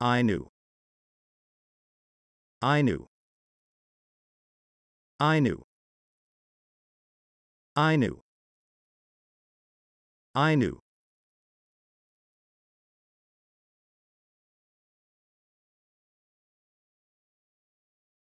I knew. I knew. I knew. I knew. I knew.